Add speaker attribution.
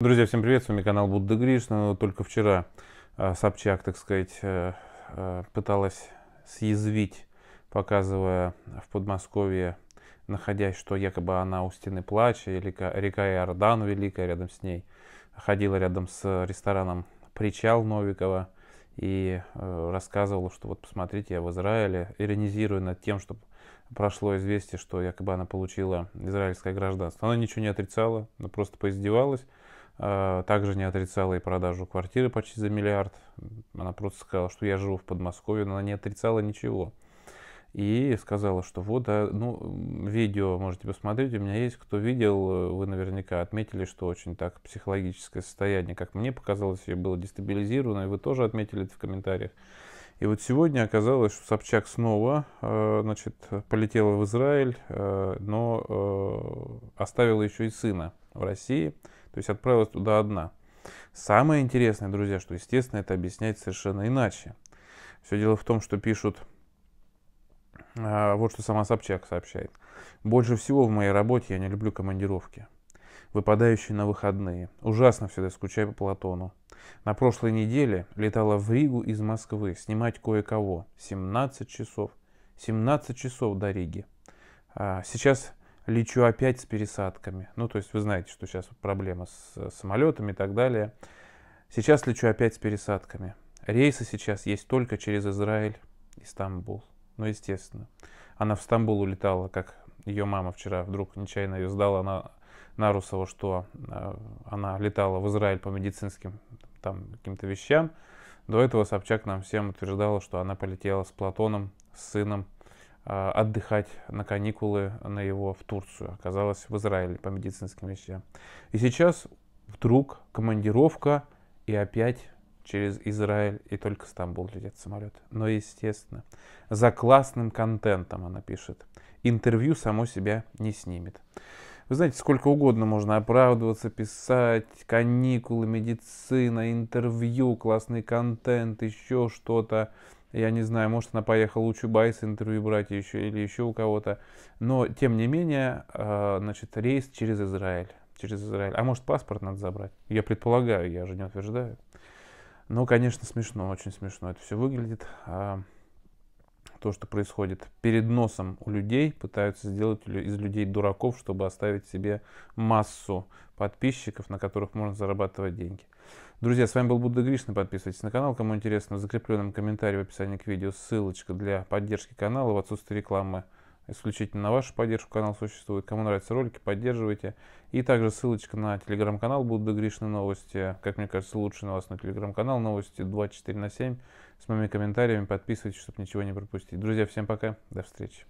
Speaker 1: Друзья, всем привет, с вами канал Будда Гришна. Ну, только вчера а, Собчак, так сказать, э, э, пыталась съязвить, показывая в Подмосковье, находясь, что якобы она у стены плача, или река Иордан Великая рядом с ней, ходила рядом с рестораном «Причал» Новикова и э, рассказывала, что вот посмотрите, я в Израиле, иронизируя над тем, что прошло известие, что якобы она получила израильское гражданство. Она ничего не отрицала, она просто поиздевалась а, также не отрицала и продажу квартиры почти за миллиард. Она просто сказала, что я живу в Подмосковье, но она не отрицала ничего. И сказала, что вот, да, ну, видео можете посмотреть, у меня есть, кто видел, вы наверняка отметили, что очень так психологическое состояние, как мне показалось, ее было дестабилизировано, и вы тоже отметили это в комментариях. И вот сегодня оказалось, что Собчак снова э, значит, полетела в Израиль, э, но э, оставила еще и сына в России. То есть отправилась туда одна. Самое интересное, друзья, что, естественно, это объяснять совершенно иначе. Все дело в том, что пишут, а, вот что сама Собчак сообщает. Больше всего в моей работе я не люблю командировки, выпадающие на выходные. Ужасно всегда скучаю по Платону. На прошлой неделе летала в Ригу из Москвы снимать кое-кого. 17 часов. 17 часов до Риги. А, сейчас лечу опять с пересадками. Ну, то есть вы знаете, что сейчас проблема с э, самолетами и так далее. Сейчас лечу опять с пересадками. Рейсы сейчас есть только через Израиль и Стамбул. Ну, естественно. Она в Стамбул улетала, как ее мама вчера вдруг нечаянно ее сдала на Нарусова, что э, она летала в Израиль по медицинским там каким-то вещам. До этого Собчак нам всем утверждала, что она полетела с Платоном, с сыном а, отдыхать на каникулы на его в Турцию. Оказалось, в Израиле по медицинским вещам. И сейчас вдруг командировка и опять через Израиль и только Стамбул летят самолеты. Но, естественно, за классным контентом она пишет. Интервью само себя не снимет. Вы знаете, сколько угодно можно оправдываться, писать, каникулы, медицина, интервью, классный контент, еще что-то. Я не знаю, может, она поехала у Чубайса интервью брать еще или еще у кого-то. Но, тем не менее, э, значит, рейс через Израиль. Через Израиль. А может, паспорт надо забрать? Я предполагаю, я же не утверждаю. но, ну, конечно, смешно, очень смешно это все выглядит. А, то, что происходит перед носом у людей, пытаются сделать из людей дураков, чтобы оставить себе массу подписчиков, на которых можно зарабатывать деньги. Друзья, с вами был Будда Гришна. Подписывайтесь на канал. Кому интересно, в закрепленном комментарии в описании к видео ссылочка для поддержки канала в отсутствие рекламы исключительно на вашу поддержку канал существует. Кому нравятся ролики, поддерживайте. И также ссылочка на телеграм-канал «Будда Гришны новости». Как мне кажется, лучший на вас на телеграм-канал новости 24 на 7 с моими комментариями. Подписывайтесь, чтобы ничего не пропустить. Друзья, всем пока, до встречи.